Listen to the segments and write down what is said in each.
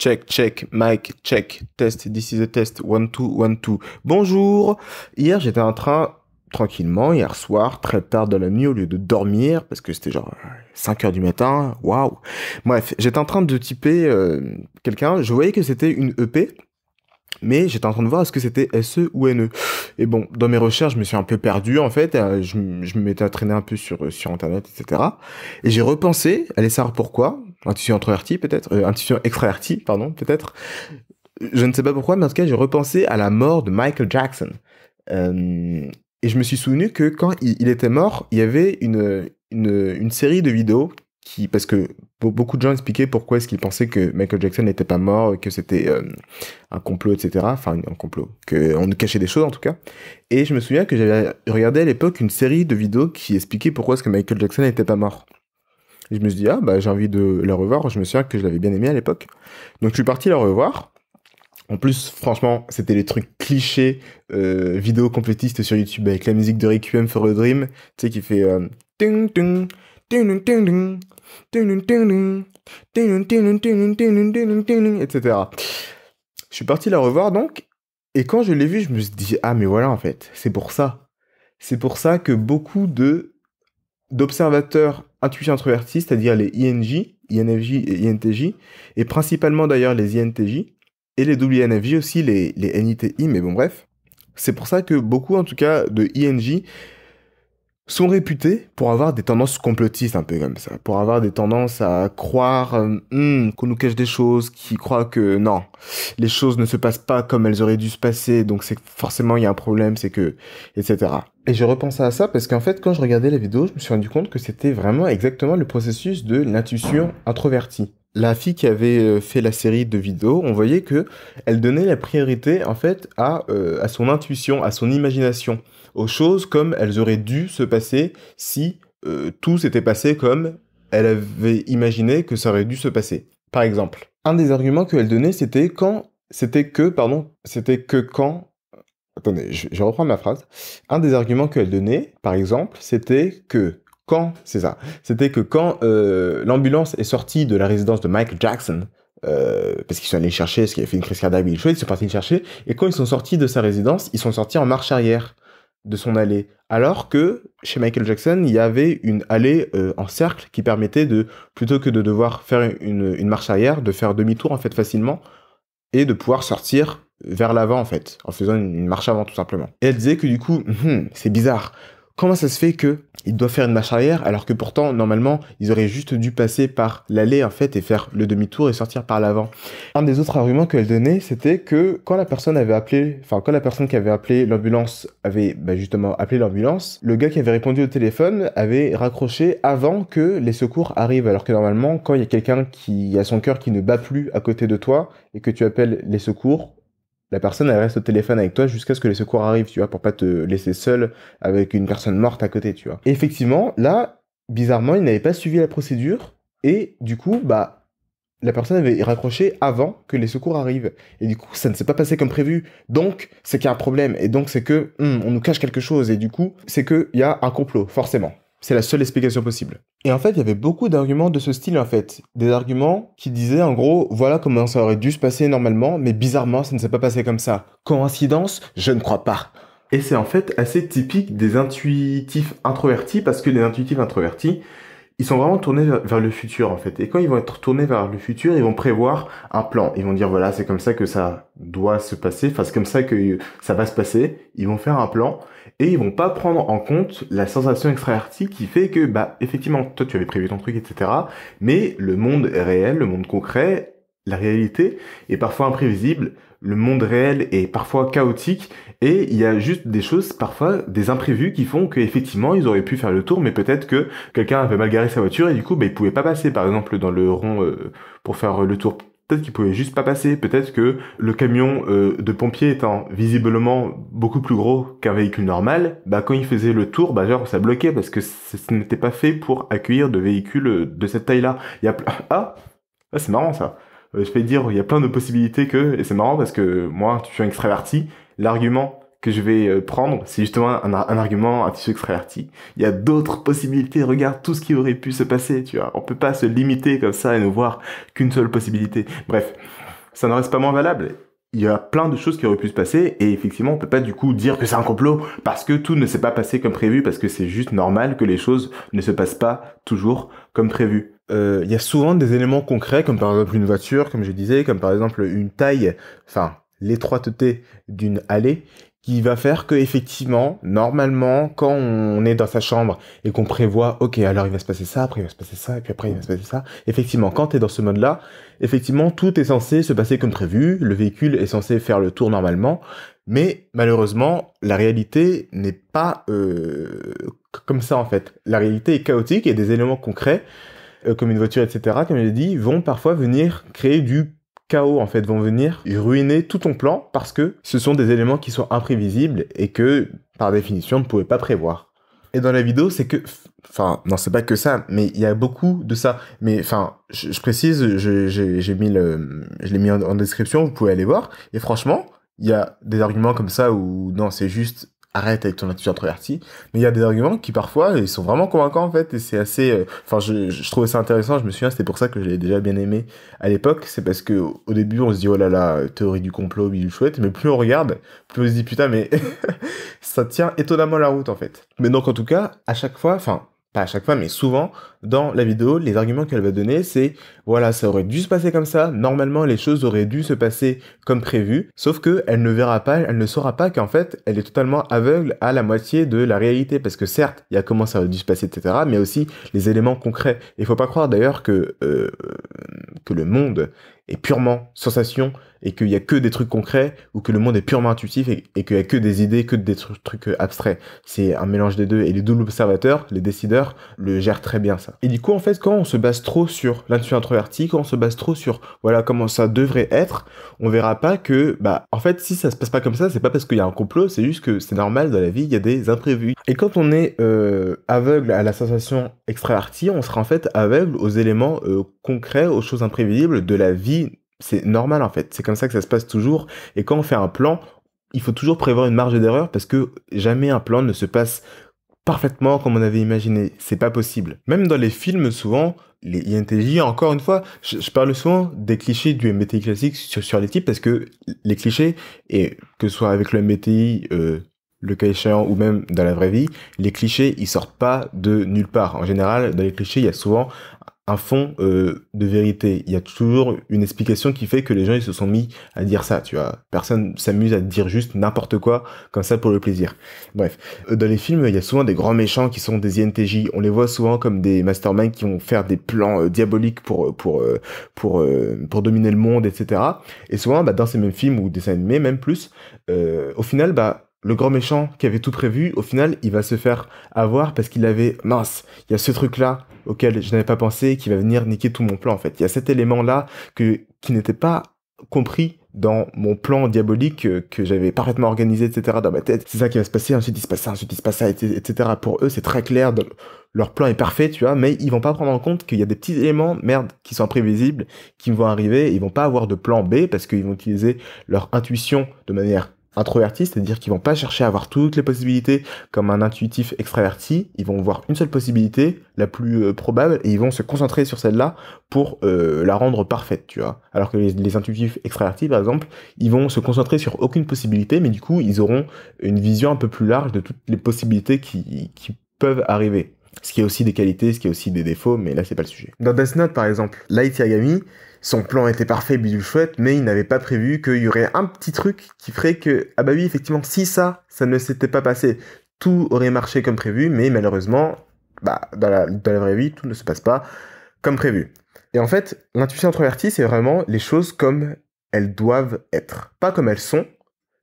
Check, check, mic, check, test, this is a test, one, two, one, two. Bonjour. Hier, j'étais en train, tranquillement, hier soir, très tard dans la nuit, au lieu de dormir, parce que c'était genre 5 euh, heures du matin, waouh. Bref, j'étais en train de typer euh, quelqu'un, je voyais que c'était une EP, mais j'étais en train de voir est-ce que c'était SE ou NE. Et bon, dans mes recherches, je me suis un peu perdu en fait. Euh, je, m'étais me un peu sur, sur Internet, etc. Et j'ai repensé, allez savoir pourquoi. Intuition tissu peut-être, euh, un pardon, peut-être. Je ne sais pas pourquoi, mais en tout cas, j'ai repensé à la mort de Michael Jackson. Euh, et je me suis souvenu que quand il, était mort, il y avait une, une, série de vidéos qui, parce que beaucoup de gens expliquaient pourquoi est-ce qu'ils pensaient que Michael Jackson n'était pas mort, que c'était euh, un complot, etc. Enfin, un complot, qu'on nous cachait des choses en tout cas. Et je me souviens que j'avais regardé à l'époque une série de vidéos qui expliquait pourquoi est-ce que Michael Jackson n'était pas mort. Et je me suis dit, ah, bah, j'ai envie de la revoir. Je me souviens que je l'avais bien aimée à l'époque. Donc, je suis parti la revoir. En plus, franchement, c'était les trucs clichés, vidéos vidéo complétiste sur YouTube avec la musique de Requiem for a Dream, tu sais, qui fait etc. Je suis parti la revoir donc, et quand je l'ai vue, je me suis dit, ah mais voilà en fait, c'est pour ça. C'est pour ça que beaucoup de d'observateurs intuition introvertis, c'est-à-dire les INJ, INFJ et INTJ, et principalement d'ailleurs les INTJ, et les WNFJ aussi, les, les NITI, mais bon bref. C'est pour ça que beaucoup en tout cas de INJ sont réputés pour avoir des tendances complotistes un peu comme ça, pour avoir des tendances à croire euh, hmm, qu'on nous cache des choses, qui croient que non, les choses ne se passent pas comme elles auraient dû se passer, donc c'est forcément il y a un problème, c'est que etc. Et je repensais à ça parce qu'en fait quand je regardais la vidéo, je me suis rendu compte que c'était vraiment exactement le processus de l'intuition introvertie la fille qui avait euh, fait la série de vidéos, on voyait que elle donnait la priorité en fait à, euh, à son intuition, à son imagination, aux choses comme elles auraient dû se passer si euh, tout s'était passé comme elle avait imaginé que ça aurait dû se passer. Par exemple, un des arguments qu'elle donnait, c'était quand, c'était que, pardon, c'était que quand. Attendez, je reprends ma phrase. Un des arguments qu'elle donnait, par exemple, c'était que quand, c'est ça, c'était que quand euh, l'ambulance est sortie de la résidence de Michael Jackson, euh, parce qu'ils sont allés chercher, parce qu'il avait fait une crise cardiaque, ils sont partis le chercher, et quand ils sont sortis de sa résidence, ils sont sortis en marche arrière de son allée. Alors que chez Michael Jackson, il y avait une allée euh, en cercle qui permettait de, plutôt que de devoir faire une, marche arrière, de faire demi-tour en fait facilement, et de pouvoir sortir vers l'avant en fait, en faisant une, marche avant tout simplement. Et elle disait que du coup, hum, c'est bizarre, comment ça se fait que doivent faire une marche arrière alors que pourtant normalement ils auraient juste dû passer par l'allée en fait et faire le demi-tour et sortir par l'avant. Un des autres arguments qu'elle donnait c'était que quand la personne avait appelé, enfin quand la personne qui avait appelé l'ambulance avait bah, justement appelé l'ambulance, le gars qui avait répondu au téléphone avait raccroché avant que les secours arrivent alors que normalement quand il y a quelqu'un qui a son cœur qui ne bat plus à côté de toi et que tu appelles les secours la personne elle reste au téléphone avec toi jusqu'à ce que les secours arrivent, tu vois, pour pas te laisser seul avec une personne morte à côté, tu vois. Et effectivement, là, bizarrement, il n'avait pas suivi la procédure et du coup, bah, la personne avait raccroché avant que les secours arrivent. Et du coup, ça ne s'est pas passé comme prévu. Donc, c'est qu'il y a un problème. Et donc, c'est que hmm, on nous cache quelque chose. Et du coup, c'est qu'il y a un complot, forcément. C'est la seule explication possible. Et en fait, il y avait beaucoup d'arguments de ce style, en fait. Des arguments qui disaient, en gros, voilà comment ça aurait dû se passer normalement, mais bizarrement, ça ne s'est pas passé comme ça. Coïncidence Je ne crois pas. Et c'est en fait assez typique des intuitifs introvertis, parce que les intuitifs introvertis, ils sont vraiment tournés vers le futur en fait. Et quand ils vont être tournés vers le futur, ils vont prévoir un plan. Ils vont dire voilà, c'est comme ça que ça doit se passer, enfin c'est comme ça que ça va se passer. Ils vont faire un plan et ils vont pas prendre en compte la sensation extravertie qui fait que bah effectivement toi tu avais prévu ton truc etc mais le monde réel le monde concret la réalité est parfois imprévisible le monde réel est parfois chaotique et il y a juste des choses parfois des imprévus qui font que effectivement ils auraient pu faire le tour mais peut-être que quelqu'un avait mal garé sa voiture et du coup bah, il pouvait pas passer par exemple dans le rond euh, pour faire le tour Peut-être qu'il pouvait juste pas passer. Peut-être que le camion euh, de pompier étant visiblement beaucoup plus gros qu'un véhicule normal, bah quand il faisait le tour, bah genre ça bloquait parce que ce n'était pas fait pour accueillir de véhicules euh, de cette taille-là. Il y a ah, ah c'est marrant ça. Euh, je vais dire, il y a plein de possibilités que et c'est marrant parce que moi, je suis un extraverti. L'argument que je vais euh, prendre, c'est justement un, un, argument un petit peu extraverti. Il y a d'autres possibilités, regarde tout ce qui aurait pu se passer, tu vois. On peut pas se limiter comme ça et ne voir qu'une seule possibilité. Bref, ça ne reste pas moins valable. Il y a plein de choses qui auraient pu se passer et effectivement, on peut pas du coup dire que c'est un complot parce que tout ne s'est pas passé comme prévu, parce que c'est juste normal que les choses ne se passent pas toujours comme prévu euh, il y a souvent des éléments concrets, comme par exemple une voiture, comme je disais, comme par exemple une taille, enfin l'étroiteté d'une allée, qui va faire que effectivement, normalement, quand on est dans sa chambre et qu'on prévoit, ok, alors il va se passer ça, après il va se passer ça, et puis après il va se passer ça, effectivement, quand tu es dans ce mode-là, effectivement, tout est censé se passer comme prévu, le véhicule est censé faire le tour normalement, mais malheureusement, la réalité n'est pas euh, comme ça en fait. La réalité est chaotique et des éléments concrets, euh, comme une voiture, etc., comme je l'ai dit, vont parfois venir créer du chaos en fait vont venir ruiner tout ton plan parce que ce sont des éléments qui sont imprévisibles et que par définition on ne pouvait pas prévoir. Et dans la vidéo, c'est que, enfin, non, c'est pas que ça, mais il y a beaucoup de ça. Mais enfin, je, précise, j'ai mis le, je l'ai mis en, en, description, vous pouvez aller voir. Et franchement, il y a des arguments comme ça où non, c'est juste arrête avec ton attitude introvertie. Mais il y a des arguments qui parfois ils sont vraiment convaincants en fait et c'est assez. Euh, enfin, je, je, trouvais ça intéressant. Je me souviens, c'était pour ça que je l'ai déjà bien aimé à l'époque. C'est parce que au début on se dit oh là là théorie du complot, est chouette. Mais plus on regarde, plus on se dit putain mais ça tient étonnamment la route en fait. Mais donc en tout cas à chaque fois, enfin pas à chaque fois, mais souvent, dans la vidéo, les arguments qu'elle va donner, c'est voilà, ça aurait dû se passer comme ça, normalement les choses auraient dû se passer comme prévu, sauf que elle ne verra pas, elle ne saura pas qu'en fait, elle est totalement aveugle à la moitié de la réalité, parce que certes, il y a comment ça aurait dû se passer, etc., mais aussi les éléments concrets. Il faut pas croire d'ailleurs que, euh, que le monde et purement sensation et qu'il n'y a que des trucs concrets ou que le monde est purement intuitif et, qu'il n'y a que des idées, que des trucs, euh, abstraits. C'est un mélange des deux et les doubles observateurs, les décideurs, le gèrent très bien ça. Et du coup, en fait, quand on se base trop sur l'intuition introvertie, quand on se base trop sur voilà comment ça devrait être, on verra pas que, bah, en fait, si ça se passe pas comme ça, c'est pas parce qu'il y a un complot, c'est juste que c'est normal dans la vie, il y a des imprévus. Et quand on est euh, aveugle à la sensation extravertie, on sera en fait aveugle aux éléments euh, concret aux choses imprévisibles de la vie. C'est normal en fait, c'est comme ça que ça se passe toujours. Et quand on fait un plan, il faut toujours prévoir une marge d'erreur parce que jamais un plan ne se passe parfaitement comme on avait imaginé. C'est pas possible. Même dans les films, souvent, les INTJ, encore une fois, je, parle souvent des clichés du MBTI classique sur, les types parce que les clichés, et que ce soit avec le MBTI, euh, le cas échéant ou même dans la vraie vie, les clichés, ils sortent pas de nulle part. En général, dans les clichés, il y a souvent un fond euh, de vérité. Il y a toujours une explication qui fait que les gens ils se sont mis à dire ça. Tu vois, personne s'amuse à dire juste n'importe quoi comme ça pour le plaisir. Bref, euh, dans les films, il y a souvent des grands méchants qui sont des INTJ. On les voit souvent comme des masterminds qui vont faire des plans euh, diaboliques pour pour pour pour, dominer le monde, etc. Et souvent, bah, dans ces mêmes films ou dessins animés, même plus, au final, bah le grand méchant qui avait tout prévu, au final, il va se faire avoir parce qu'il avait mince, il y a ce truc là auquel je n'avais pas pensé qui va venir niquer tout mon plan en fait. Il y a cet élément là que qui n'était pas compris dans mon plan diabolique euh, que, j'avais parfaitement organisé, etc. dans ma tête. C'est ça qui va se passer, ensuite il se passe ça, ensuite il se passe ça, etc. Pour eux, c'est très clair, leur plan est parfait, tu vois, mais ils vont pas prendre en compte qu'il y a des petits éléments, merde, qui sont imprévisibles, qui vont arriver, ils vont pas avoir de plan B parce qu'ils vont utiliser leur intuition de manière introvertis, c'est-à-dire qu'ils vont pas chercher à voir toutes les possibilités comme un intuitif extraverti, ils vont voir une seule possibilité, la plus euh, probable, et ils vont se concentrer sur celle-là pour euh, la rendre parfaite, tu vois. Alors que les, intuitifs extravertis, par exemple, ils vont se concentrer sur aucune possibilité, mais du coup, ils auront une vision un peu plus large de toutes les possibilités qui peuvent arriver. Ce qui est aussi des qualités, ce qui est aussi des défauts, mais là c'est pas le sujet. Dans Death Note par exemple, Light Yagami, son plan était parfait, bidule chouette, mais il n'avait pas prévu qu'il y aurait un petit truc qui ferait que, ah bah oui, effectivement, si ça, ça ne s'était pas passé, tout aurait marché comme prévu, mais malheureusement, bah, dans dans la vraie vie, tout ne se passe pas comme prévu. Et en fait, l'intuition introvertie, c'est vraiment les choses comme elles doivent être, pas comme elles sont,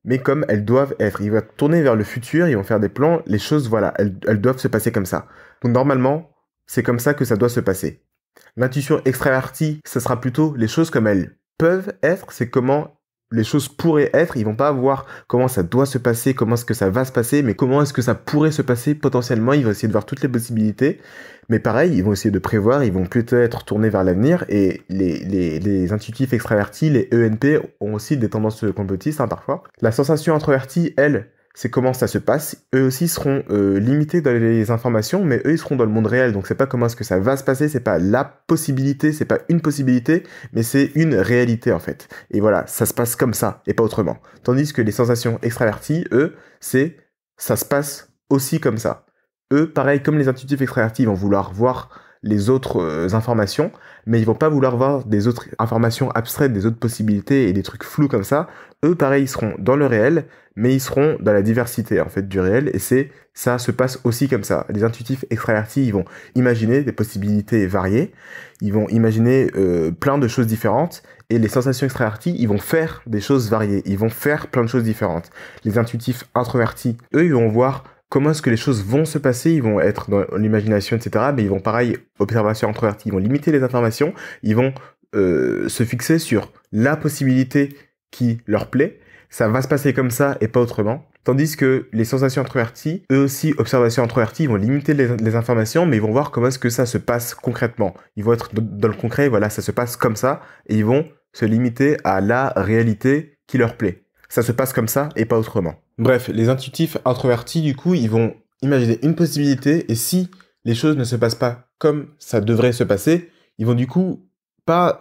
mais comme elles doivent être, ils vont tourner vers le futur, ils vont faire des plans, les choses, voilà, elles, doivent se passer comme ça. Donc normalement, c'est comme ça que ça doit se passer. L'intuition extravertie, ce sera plutôt les choses comme elles peuvent être, c'est comment les choses pourraient être, ils vont pas voir comment ça doit se passer, comment est-ce que ça va se passer, mais comment est-ce que ça pourrait se passer potentiellement, ils vont essayer de voir toutes les possibilités, mais pareil, ils vont essayer de prévoir, ils vont peut être tournés vers l'avenir, et les, les, les, intuitifs extravertis, les ENP, ont aussi des tendances complotistes hein, parfois. La sensation introvertie, elle, c'est comment ça se passe. Eux aussi seront euh, limités dans les informations, mais eux ils seront dans le monde réel. Donc c'est pas comment est-ce que ça va se passer, c'est pas la possibilité, c'est pas une possibilité, mais c'est une réalité en fait. Et voilà, ça se passe comme ça et pas autrement. Tandis que les sensations extraverties, eux, c'est ça se passe aussi comme ça. Eux, pareil, comme les intuitifs extravertis, vont vouloir voir les autres euh, informations, mais ils vont pas vouloir voir des autres informations abstraites, des autres possibilités et des trucs flous comme ça. Eux, pareil, ils seront dans le réel, mais ils seront dans la diversité en fait du réel. Et c'est ça se passe aussi comme ça. Les intuitifs extravertis, ils vont imaginer des possibilités variées, ils vont imaginer euh, plein de choses différentes. Et les sensations extraverties, ils vont faire des choses variées, ils vont faire plein de choses différentes. Les intuitifs introvertis, eux, ils vont voir comment est-ce que les choses vont se passer, ils vont être dans l'imagination, etc. Mais ils vont pareil, observation introvertie, ils vont limiter les informations, ils vont euh, se fixer sur la possibilité qui leur plaît. Ça va se passer comme ça et pas autrement. Tandis que les sensations introverties, eux aussi, observation introvertie, ils vont limiter les informations, mais ils vont voir comment est-ce que ça se passe concrètement. Ils vont être dans le concret, voilà, ça se passe comme ça, et ils vont se limiter à la réalité qui leur plaît ça se passe comme ça et pas autrement. Bref, les intuitifs introvertis, du coup, ils vont imaginer une possibilité et si les choses ne se passent pas comme ça devrait se passer, ils vont du coup pas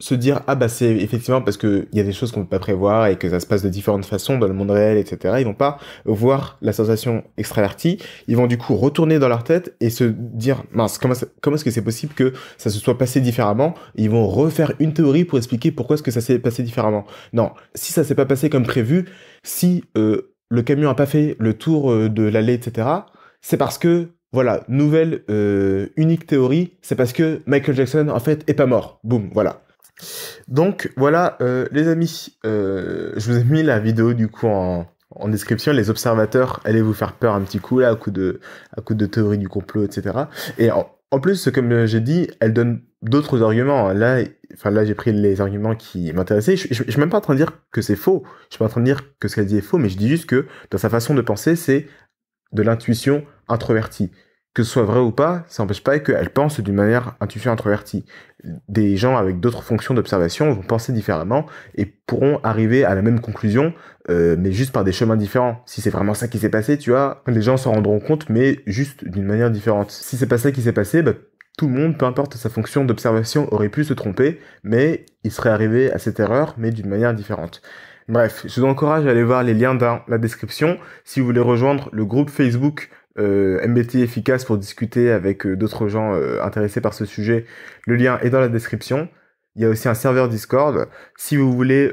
se dire ah bah c'est effectivement parce que il y a des choses qu'on peut pas prévoir et que ça se passe de différentes façons dans le monde réel etc ils vont pas voir la sensation extravertie ils vont du coup retourner dans leur tête et se dire mince comment comment est-ce que c'est possible que ça se soit passé différemment ils vont refaire une théorie pour expliquer pourquoi est-ce que ça s'est passé différemment non si ça s'est pas passé comme prévu si euh, le camion a pas fait le tour euh, de l'allée etc c'est parce que voilà, nouvelle euh, unique théorie, c'est parce que Michael Jackson en fait est pas mort. Boum, voilà. Donc voilà, euh, les amis, euh, je vous ai mis la vidéo du coup en, description. Les observateurs, allez vous faire peur un petit coup là, à coup de, à coup de théorie du complot, etc. Et en, plus, comme euh, j'ai dit, elle donne d'autres arguments. Là, là, j'ai pris les arguments qui m'intéressaient. Je, ne suis même pas en train de dire que c'est faux. Je suis pas en train de dire que ce qu'elle dit est faux, mais je dis juste que dans sa façon de penser, c'est de l'intuition introvertie que ce soit vrai ou pas, ça n'empêche pas qu'elle pense d'une manière intuition introvertie. Des gens avec d'autres fonctions d'observation vont penser différemment et pourront arriver à la même conclusion, euh, mais juste par des chemins différents. Si c'est vraiment ça qui s'est passé, tu vois, les gens s'en rendront compte, mais juste d'une manière différente. Si c'est pas ça qui s'est passé, bah, tout le monde, peu importe sa fonction d'observation, aurait pu se tromper, mais il serait arrivé à cette erreur, mais d'une manière différente. Bref, je vous encourage à aller voir les liens dans la description si vous voulez rejoindre le groupe Facebook euh, MBT efficace pour discuter avec euh, d'autres gens euh, intéressés par ce sujet. Le lien est dans la description. Il y a aussi un serveur Discord. Si vous voulez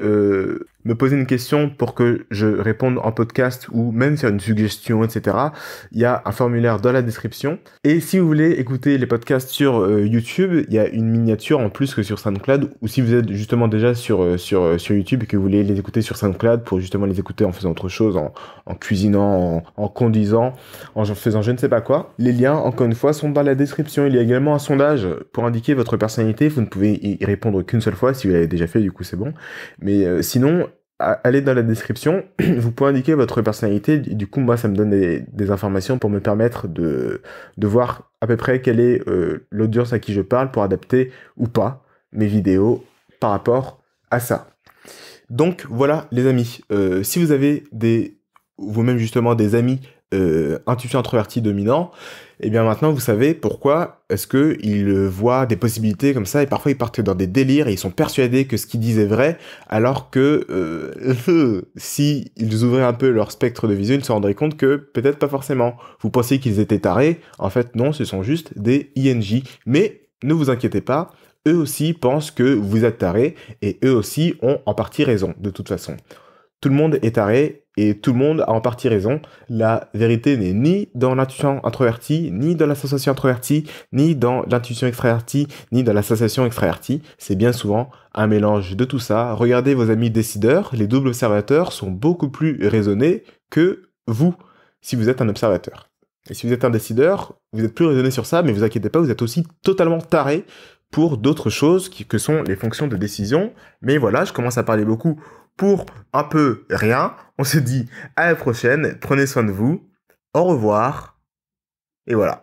me poser une question pour que je réponde en podcast ou même faire une suggestion, etc. Il y a un formulaire dans la description. Et si vous voulez écouter les podcasts sur euh, YouTube, il y a une miniature en plus que sur SoundCloud. Ou si vous êtes justement déjà sur, euh, sur, euh, sur YouTube et que vous voulez les écouter sur SoundCloud pour justement les écouter en faisant autre chose, en, cuisinant, en, conduisant, en faisant je ne sais pas quoi, les liens, encore une fois, sont dans la description. Il y a également un sondage pour indiquer votre personnalité. Vous ne pouvez y répondre qu'une seule fois si vous l'avez déjà fait, du coup c'est bon. Mais sinon, allez dans la description, vous pouvez indiquer votre personnalité. Du coup, moi, ça me donne des, informations pour me permettre de, voir à peu près quelle est euh, l'audience à qui je parle pour adapter ou pas mes vidéos par rapport à ça. Donc voilà les amis, euh, si vous avez des vous-même justement des amis intuition euh, introvertie dominant, et eh bien maintenant vous savez pourquoi est-ce que euh, voient des possibilités comme ça et parfois ils partent dans des délires et ils sont persuadés que ce qu'ils disent est vrai alors que euh, si ils ouvraient un peu leur spectre de vision ils se rendraient compte que peut-être pas forcément. Vous pensiez qu'ils étaient tarés, en fait non, ce sont juste des INJ. Mais ne vous inquiétez pas, eux aussi pensent que vous êtes tarés et eux aussi ont en partie raison de toute façon. Tout le monde est taré et tout le monde a en partie raison. La vérité n'est ni dans l'intuition introvertie, ni dans l'association introvertie, ni dans l'intuition extravertie, ni dans l'association extravertie. C'est bien souvent un mélange de tout ça. Regardez vos amis décideurs, les doubles observateurs sont beaucoup plus raisonnés que vous, si vous êtes un observateur. Et si vous êtes un décideur, vous êtes plus raisonné sur ça, mais vous inquiétez pas, vous êtes aussi totalement taré pour d'autres choses que sont les fonctions de décision. Mais voilà, je commence à parler beaucoup pour un peu rien. On se dit à la prochaine, prenez soin de vous, au revoir, et voilà.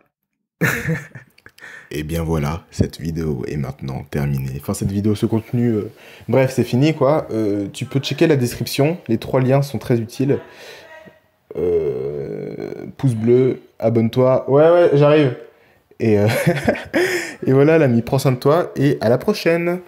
et bien voilà, cette vidéo est maintenant terminée. Enfin, cette vidéo, ce contenu, euh, bref, c'est fini quoi. Euh, tu peux checker la description, les trois liens sont très utiles. Euh, pouce bleu, abonne-toi. Ouais, ouais, j'arrive. Et, et voilà, l'ami, prends soin de toi et à la prochaine.